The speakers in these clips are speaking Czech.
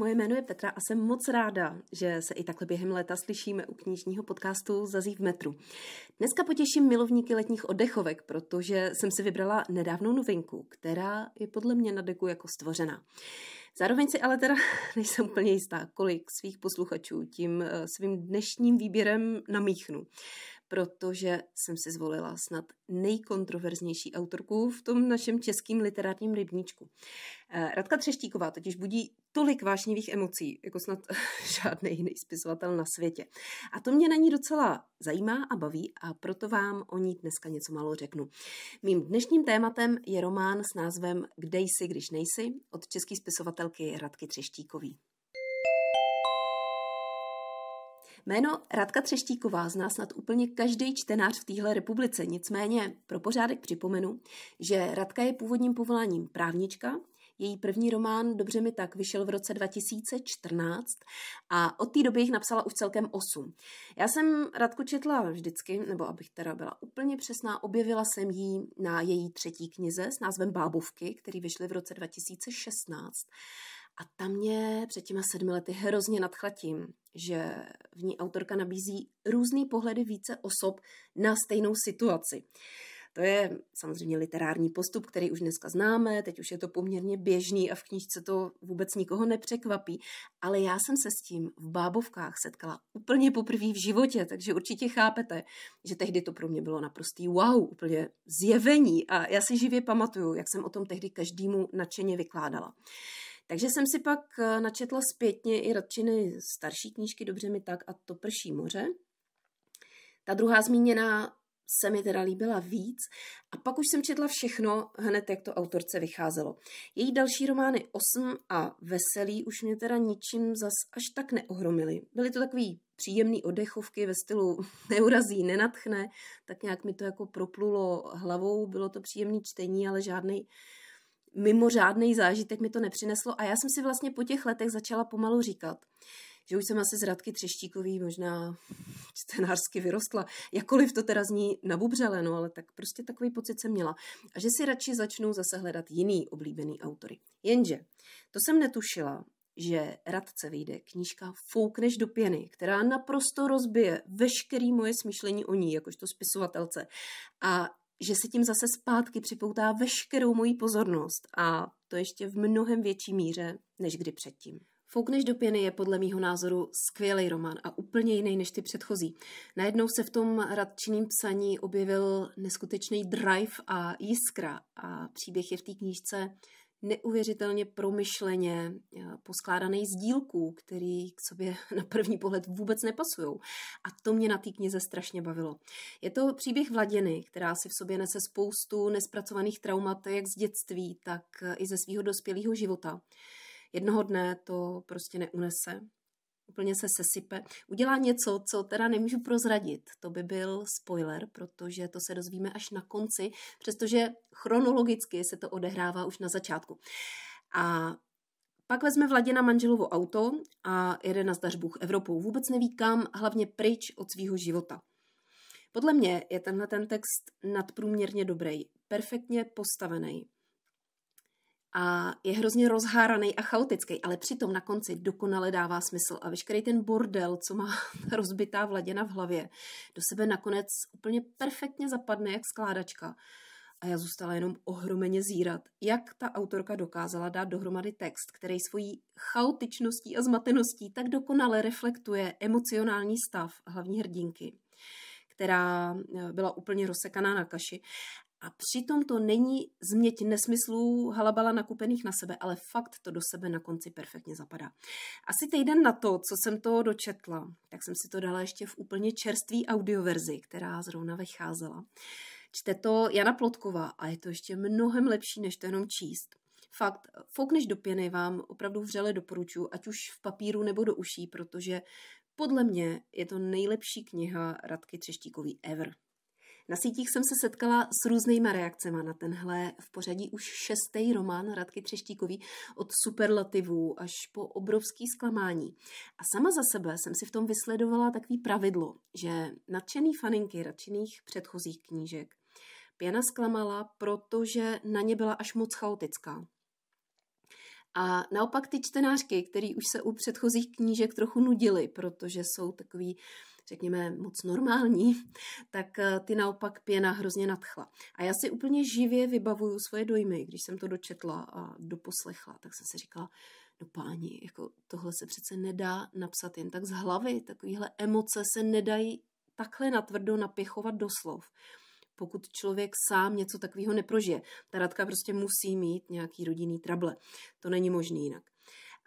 Moje jméno je Petra a jsem moc ráda, že se i takhle během léta slyšíme u knižního podcastu Zazí v metru. Dneska potěším milovníky letních oddechovek, protože jsem si vybrala nedávnou novinku, která je podle mě na deku jako stvořena. Zároveň si ale teda nejsem úplně jistá, kolik svých posluchačů tím eh, svým dnešním výběrem namíchnu protože jsem si zvolila snad nejkontroverznější autorku v tom našem českým literárním rybníčku. Eh, Radka Třeštíková totiž budí tolik vášnivých emocí, jako snad žádný jiný spisovatel na světě. A to mě na ní docela zajímá a baví a proto vám o ní dneska něco málo řeknu. Mým dnešním tématem je román s názvem Kde jsi, když nejsi od české spisovatelky Radky Třeštíkový. Jméno Radka Třeštíková zná snad úplně každý čtenář v téhle republice, nicméně pro pořádek připomenu, že Radka je původním povoláním právnička, její první román Dobře mi tak vyšel v roce 2014 a od té doby jich napsala už celkem 8. Já jsem Radku četla vždycky, nebo abych teda byla úplně přesná, objevila jsem ji na její třetí knize s názvem Bábovky, který vyšly v roce 2016. A tam mě před těma sedmi lety hrozně nadchla tím, že v ní autorka nabízí různé pohledy více osob na stejnou situaci. To je samozřejmě literární postup, který už dneska známe, teď už je to poměrně běžný a v knížce to vůbec nikoho nepřekvapí, ale já jsem se s tím v bábovkách setkala úplně poprvé v životě, takže určitě chápete, že tehdy to pro mě bylo naprostý wow, úplně zjevení a já si živě pamatuju, jak jsem o tom tehdy každému nadšeně vykládala. Takže jsem si pak eh, načetla zpětně i radčiny starší knížky Dobře mi tak a To prší moře. Ta druhá zmíněná se mi teda líbila víc a pak už jsem četla všechno hned, jak to autorce vycházelo. Její další romány osm a Veselý už mě teda ničím zas až tak neohromily. Byly to takový příjemný oddechovky ve stylu neurazí, nenatchne, tak nějak mi to jako proplulo hlavou, bylo to příjemný čtení, ale žádný mimořádný zážitek mi to nepřineslo a já jsem si vlastně po těch letech začala pomalu říkat, že už jsem asi z Radky Třeštíkový možná scénářsky vyrostla, jakkoliv to teda zní nabubřele, no ale tak prostě takový pocit jsem měla. A že si radši začnou zase hledat jiný oblíbený autory. Jenže to jsem netušila, že Radce vyjde knížka Foukneš do pěny, která naprosto rozbije veškerý moje smýšlení o ní, jakožto spisovatelce. A že se tím zase zpátky připoutá veškerou moji pozornost a to ještě v mnohem větší míře než kdy předtím. Foukneš do pěny je podle mýho názoru skvělý román a úplně jiný než ty předchozí. Najednou se v tom radčiným psaní objevil neskutečný drive a jiskra a příběh je v té knížce neuvěřitelně promyšleně eh, poskládaný z dílků, který k sobě na první pohled vůbec nepasují. A to mě na té knize strašně bavilo. Je to příběh Vladěny, která si v sobě nese spoustu nespracovaných traumat jak z dětství, tak eh, i ze svého dospělého života. Jednoho dne to prostě neunese úplně se sesype. Udělá něco, co teda nemůžu prozradit. To by byl spoiler, protože to se dozvíme až na konci, přestože chronologicky se to odehrává už na začátku. A pak vezme Vladina manželovo auto a jede na zdařbůh Evropou. Vůbec neví kam, hlavně pryč od svého života. Podle mě je tenhle ten text nadprůměrně dobrý, perfektně postavený a je hrozně rozháraný a chaotický, ale přitom na konci dokonale dává smysl a veškerý ten bordel, co má rozbitá vladěna v hlavě, do sebe nakonec úplně perfektně zapadne jak skládačka. A já zůstala jenom ohromeně zírat, jak ta autorka dokázala dát dohromady text, který svojí chaotičností a zmateností tak dokonale reflektuje emocionální stav hlavní hrdinky která eh, byla úplně rozsekaná na kaši. A přitom to není změť nesmyslů halabala nakupených na sebe, ale fakt to do sebe na konci perfektně zapadá. Asi týden na to, co jsem toho dočetla, tak jsem si to dala ještě v úplně čerstvý audioverzi, která zrovna vycházela. Čte to Jana Plotková a je to ještě mnohem lepší, než to jenom číst. Fakt, foukneš do pěny vám opravdu vřele doporučuji, ať už v papíru nebo do uší, protože podle mě je to nejlepší kniha Radky Třeštíkový ever. Na sítích jsem se setkala s různýma reakcemi na tenhle v pořadí už šestý román Radky Třeštíkový od superlativů až po obrovský zklamání. A sama za sebe jsem si v tom vysledovala takový pravidlo, že nadšený faninky radčiných předchozích knížek Pěna zklamala, protože na ně byla až moc chaotická. A naopak ty čtenářky, které už se u předchozích knížek trochu nudily, protože jsou takový, řekněme, moc normální, tak eh, ty naopak pěna hrozně nadchla. A já si úplně živě vybavuju svoje dojmy, když jsem to dočetla a doposlechla, tak jsem si říkala, no páni, jako tohle se přece nedá napsat jen tak z hlavy, takovéhle emoce se nedají takhle natvrdo napěchovat do slov pokud člověk sám něco takového neprožije. Ta radka prostě musí mít nějaký rodinný trable. To není možný jinak.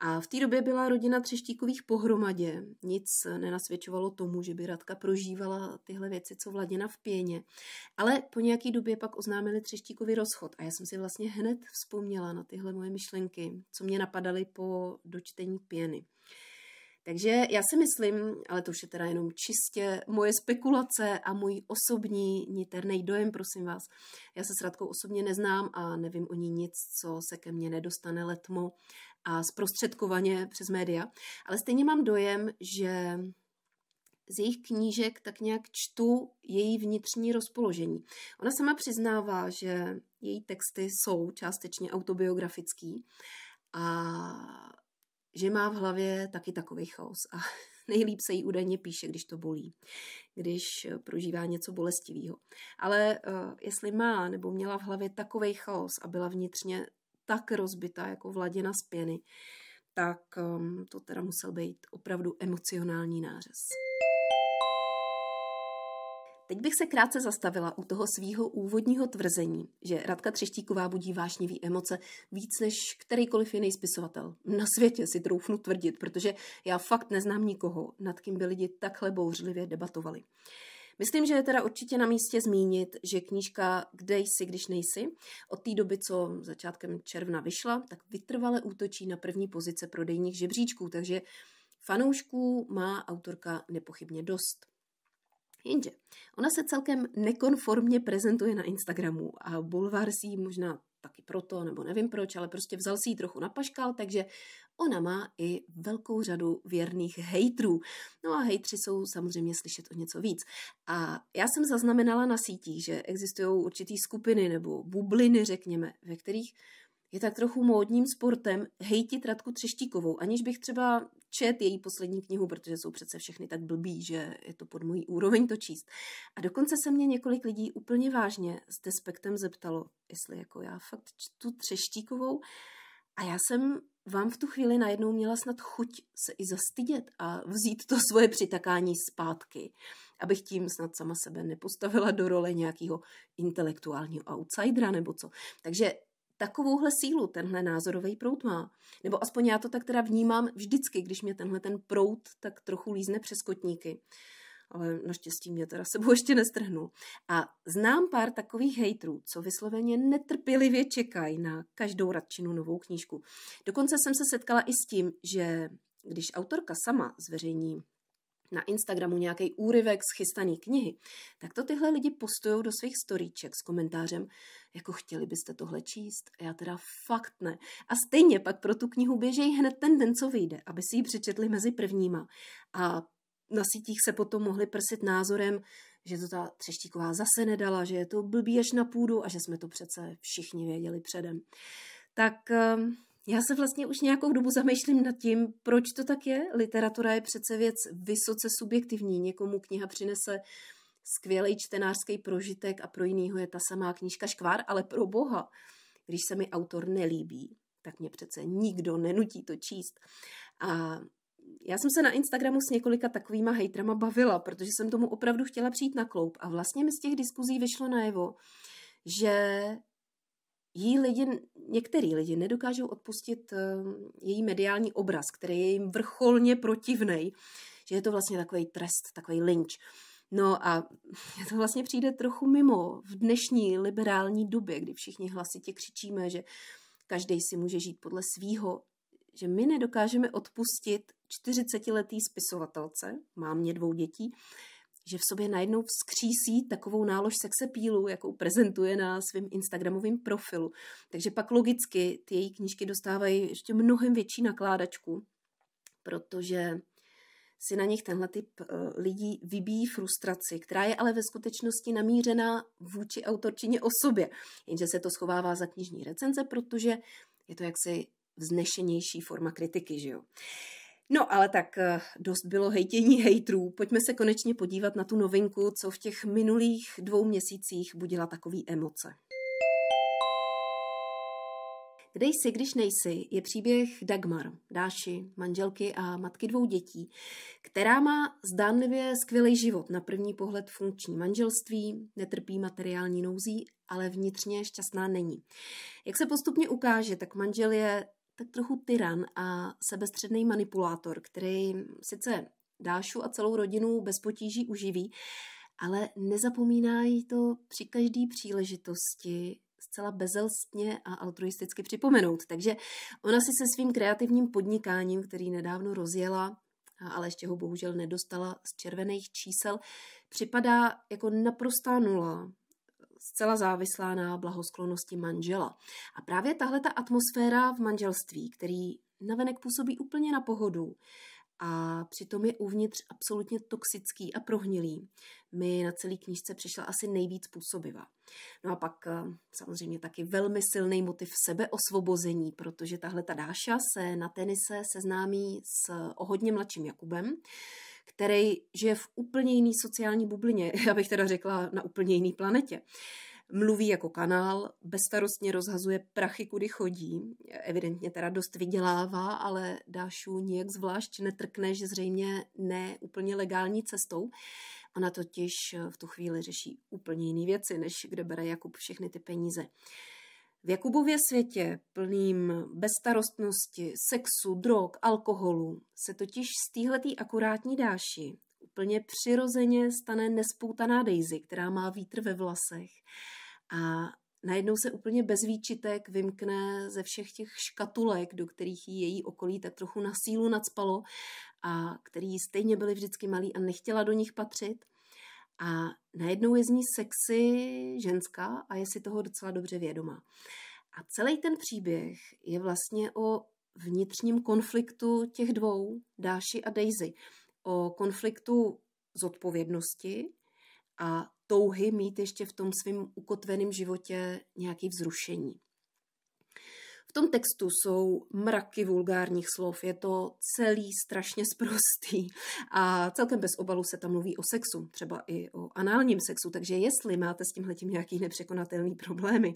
A v té době byla rodina Třeštíkových pohromadě. Nic nenasvědčovalo tomu, že by Radka prožívala tyhle věci, co Vladěna v pěně. Ale po nějaký době pak oznámili Třeštíkovi rozchod a já jsem si vlastně hned vzpomněla na tyhle moje myšlenky, co mě napadaly po dočtení pěny. Takže já si myslím, ale to už je teda jenom čistě moje spekulace a můj osobní niterný dojem, prosím vás. Já se s Radkou osobně neznám a nevím o ní nic, co se ke mně nedostane letmo a zprostředkovaně přes média. Ale stejně mám dojem, že z jejich knížek tak nějak čtu její vnitřní rozpoložení. Ona sama přiznává, že její texty jsou částečně autobiografický a že má v hlavě taky takový chaos a nejlíp se jí údajně píše, když to bolí, když eh, prožívá něco bolestivého. Ale uh, jestli má nebo měla v hlavě takový chaos a byla vnitřně tak rozbitá jako vladěna z pěny, tak um, to teda musel být opravdu emocionální nářez. Teď bych se krátce zastavila u toho svého úvodního tvrzení, že Radka Třeštíková budí vášnivý emoce víc než kterýkoliv jiný spisovatel. Na světě si troufnu tvrdit, protože já fakt neznám nikoho, nad kým by lidi takhle bouřlivě debatovali. Myslím, že je teda určitě na místě zmínit, že knížka Kde jsi, když nejsi, od té doby, co začátkem června vyšla, tak vytrvale útočí na první pozice prodejních žebříčků, takže fanoušků má autorka nepochybně dost. Jenže ona se celkem nekonformně prezentuje na Instagramu a Bulvar si ji možná taky proto, nebo nevím proč, ale prostě vzal si ji trochu na paškal, takže ona má i velkou řadu věrných hejtrů. No a hejtři jsou samozřejmě slyšet o něco víc. A já jsem zaznamenala na sítích, že existují určitý skupiny nebo bubliny, řekněme, ve kterých je tak trochu módním sportem hejtit Radku Třeštíkovou, aniž bych třeba čet její poslední knihu, protože jsou přece všechny tak blbí, že je to pod mojí úroveň to číst. A dokonce se mě několik lidí úplně vážně s despektem zeptalo, jestli jako já fakt čtu Třeštíkovou. A já jsem vám v tu chvíli najednou měla snad chuť se i zastydět a vzít to svoje přitakání zpátky, abych tím snad sama sebe nepostavila do role nějakého intelektuálního outsidera nebo co. Takže takovouhle sílu tenhle názorový prout má. Nebo aspoň já to tak teda vnímám vždycky, když mě tenhle ten prout tak trochu lízne přes kotníky. Ale naštěstí mě teda sebou ještě nestrhnul. A znám pár takových hejtrů, co vysloveně netrpělivě čekají na každou radčinu novou knížku. Dokonce jsem se setkala i s tím, že když autorka sama zveřejní na Instagramu nějaký úryvek z chystaný knihy, tak to tyhle lidi postují do svých storíček s komentářem, jako chtěli byste tohle číst, a já teda fakt ne. A stejně pak pro tu knihu běžejí hned ten den, co vyjde, aby si ji přečetli mezi prvníma. A na sítích se potom mohli prsit názorem, že to ta Třeštíková zase nedala, že je to blbý až na půdu a že jsme to přece všichni věděli předem. Tak ehm, já se vlastně už nějakou dobu zamýšlím nad tím, proč to tak je. Literatura je přece věc vysoce subjektivní. Někomu kniha přinese skvělý čtenářský prožitek a pro jinýho je ta samá knížka škvár, ale pro boha, když se mi autor nelíbí, tak mě přece nikdo nenutí to číst. A já jsem se na Instagramu s několika takovýma hejtrama bavila, protože jsem tomu opravdu chtěla přijít na kloup. A vlastně mi z těch diskuzí vyšlo najevo, že jí lidi, některý lidi nedokážou odpustit eh, její mediální obraz, který je jim vrcholně protivný, že je to vlastně takový trest, takový lynč. No a to vlastně přijde trochu mimo v dnešní liberální době, kdy všichni hlasitě křičíme, že každý si může žít podle svýho, že my nedokážeme odpustit 40-letý spisovatelce, mám mě dvou dětí, že v sobě najednou vzkřísí takovou nálož sexepílu, jakou prezentuje na svém Instagramovém profilu. Takže pak logicky ty její knížky dostávají ještě mnohem větší nakládačku, protože si na nich tenhle typ eh, lidí vybíjí frustraci, která je ale ve skutečnosti namířená vůči autorčině osobě. Jenže se to schovává za knižní recenze, protože je to jaksi vznešenější forma kritiky, že jo. No ale tak eh, dost bylo hejtění hejtrů. Pojďme se konečně podívat na tu novinku, co v těch minulých dvou měsících budila takový emoce. Kde jsi, když nejsi, je příběh Dagmar, dáši, manželky a matky dvou dětí, která má zdánlivě skvělý život, na první pohled funkční manželství, netrpí materiální nouzí, ale vnitřně šťastná není. Jak se postupně ukáže, tak manžel je tak trochu tyran a sebestředný manipulátor, který sice Dášu a celou rodinu bez potíží uživí, ale nezapomíná jí to při každé příležitosti zcela bezelstně a altruisticky připomenout. Takže ona si se svým kreativním podnikáním, který nedávno rozjela, ale ještě ho bohužel nedostala z červených čísel, připadá jako naprostá nula zcela závislá na blahosklonosti manžela. A právě tahle ta atmosféra v manželství, který navenek působí úplně na pohodu a přitom je uvnitř absolutně toxický a prohnilý, mi na celý knížce přišla asi nejvíc působivá. No a pak eh, samozřejmě taky velmi silný motiv sebeosvobození, protože tahle ta Dáša se na tenise seznámí s eh, o hodně mladším Jakubem, který žije v úplně jiný sociální bublině, já bych teda řekla na úplně jiný planetě. Mluví jako kanál, bezstarostně rozhazuje prachy, kudy chodí, evidentně teda dost vydělává, ale Dášu nijak zvlášť netrkne, že zřejmě ne úplně legální cestou. Ona totiž v tu chvíli řeší úplně jiné věci, než kde bere Jakub všechny ty peníze. V Jakubově světě plným bezstarostnosti, sexu, drog, alkoholu se totiž z téhletý akurátní dáši úplně přirozeně stane nespoutaná Daisy, která má vítr ve vlasech a najednou se úplně bez výčitek vymkne ze všech těch škatulek, do kterých ji její okolí tak trochu na sílu nadspalo a který stejně byly vždycky malí a nechtěla do nich patřit a najednou je z ní sexy ženská a je si toho docela dobře vědomá. A celý ten příběh je vlastně o vnitřním konfliktu těch dvou, Dáši a Daisy. O konfliktu zodpovědnosti a touhy mít ještě v tom svém ukotveném životě nějaký vzrušení. V tom textu jsou mraky vulgárních slov, je to celý strašně sprostý a celkem bez obalu se tam mluví o sexu, třeba i o análním sexu, takže jestli máte s tímhletím nějaký nepřekonatelný problémy,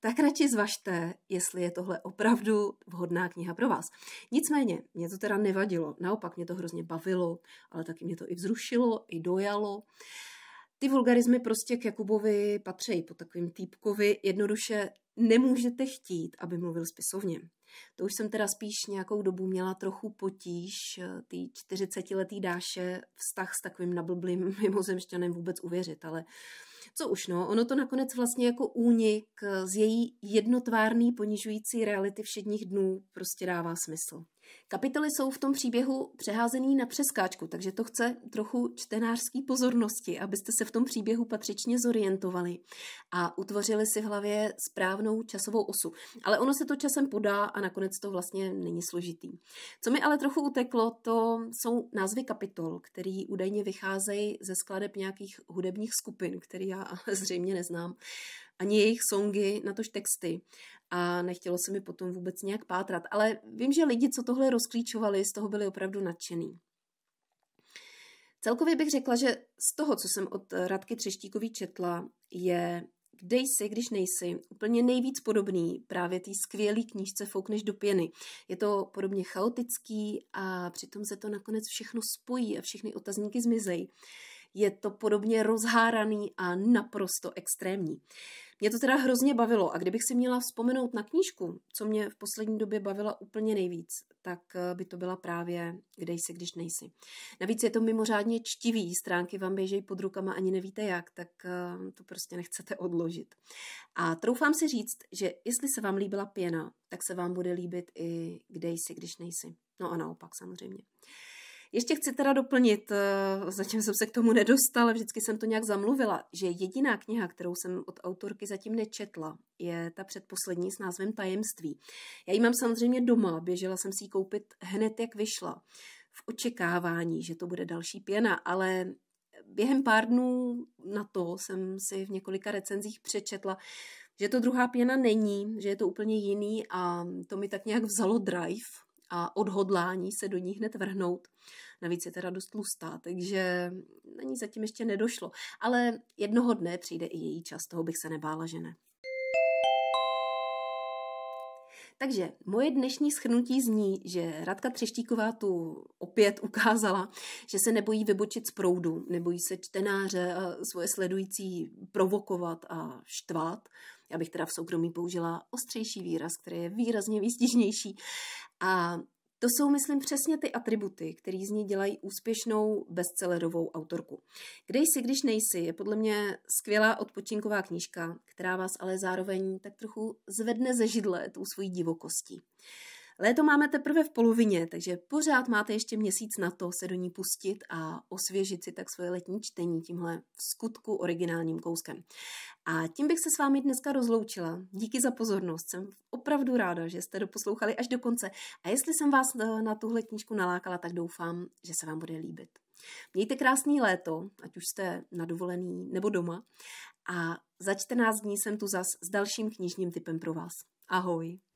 tak radši zvažte, jestli je tohle opravdu vhodná kniha pro vás. Nicméně, mě to teda nevadilo, naopak mě to hrozně bavilo, ale taky mě to i vzrušilo, i dojalo. Ty vulgarizmy prostě k Jakubovi patří po takovým týpkovi. Jednoduše nemůžete chtít, aby mluvil spisovně. To už jsem teda spíš nějakou dobu měla trochu potíž, eh, ty 40-letý dáše vztah s takovým nablblým mimozemšťanem vůbec uvěřit, ale co už no, ono to nakonec vlastně jako únik eh, z její jednotvárný ponižující reality všedních dnů prostě dává smysl. Kapitoly jsou v tom příběhu přeházený na přeskáčku, takže to chce trochu čtenářský pozornosti, abyste se v tom příběhu patřičně zorientovali a utvořili si v hlavě správnou časovou osu. Ale ono se to časem podá a nakonec to vlastně není složitý. Co mi ale trochu uteklo, to jsou názvy kapitol, které údajně vycházejí ze skladeb nějakých hudebních skupin, které já zřejmě neznám ani jejich songy, natož texty. A nechtělo se mi potom vůbec nějak pátrat. Ale vím, že lidi, co tohle rozklíčovali, z toho byli opravdu nadšený. Celkově bych řekla, že z toho, co jsem od Radky Třeštíkový četla, je kde jsi, když nejsi, úplně nejvíc podobný právě té skvělé knížce Foukneš do pěny. Je to podobně chaotický a přitom se to nakonec všechno spojí a všechny otazníky zmizejí. Je to podobně rozháraný a naprosto extrémní. Mě to teda hrozně bavilo a kdybych si měla vzpomenout na knížku, co mě v poslední době bavila úplně nejvíc, tak eh, by to byla právě Kde jsi, když nejsi. Navíc je to mimořádně čtivý, stránky vám běžejí pod rukama, ani nevíte jak, tak eh, to prostě nechcete odložit. A troufám si říct, že jestli se vám líbila pěna, tak se vám bude líbit i Kde jsi, když nejsi. No a naopak samozřejmě. Ještě chci teda doplnit, eh, zatím jsem se k tomu nedostala, vždycky jsem to nějak zamluvila, že jediná kniha, kterou jsem od autorky zatím nečetla, je ta předposlední s názvem Tajemství. Já ji mám samozřejmě doma, běžela jsem si ji koupit hned, jak vyšla, v očekávání, že to bude další pěna, ale během pár dnů na to jsem si v několika recenzích přečetla, že to druhá pěna není, že je to úplně jiný a to mi tak nějak vzalo drive a odhodlání se do ní hned vrhnout. Navíc je teda dost tlustá, takže na ní zatím ještě nedošlo. Ale jednoho dne přijde i její čas, toho bych se nebála, že ne. Takže moje dnešní schrnutí zní, že Radka Třeštíková tu opět ukázala, že se nebojí vybočit z proudu, nebojí se čtenáře a svoje sledující provokovat a štvát. Já bych teda v soukromí použila ostřejší výraz, který je výrazně výstižnější. A to jsou, myslím, přesně ty atributy, které z ní dělají úspěšnou bestsellerovou autorku. Kde jsi, když nejsi, je podle mě skvělá odpočinková knížka, která vás ale zároveň tak trochu zvedne ze židle tou svojí divokostí. Léto máme teprve v polovině, takže pořád máte ještě měsíc na to se do ní pustit a osvěžit si tak svoje letní čtení tímhle v skutku originálním kouskem. A tím bych se s vámi dneska rozloučila. Díky za pozornost, jsem opravdu ráda, že jste doposlouchali až do konce a jestli jsem vás eh, na tuhle knížku nalákala, tak doufám, že se vám bude líbit. Mějte krásný léto, ať už jste na dovolený nebo doma a za 14 dní jsem tu zas s dalším knižním typem pro vás. Ahoj!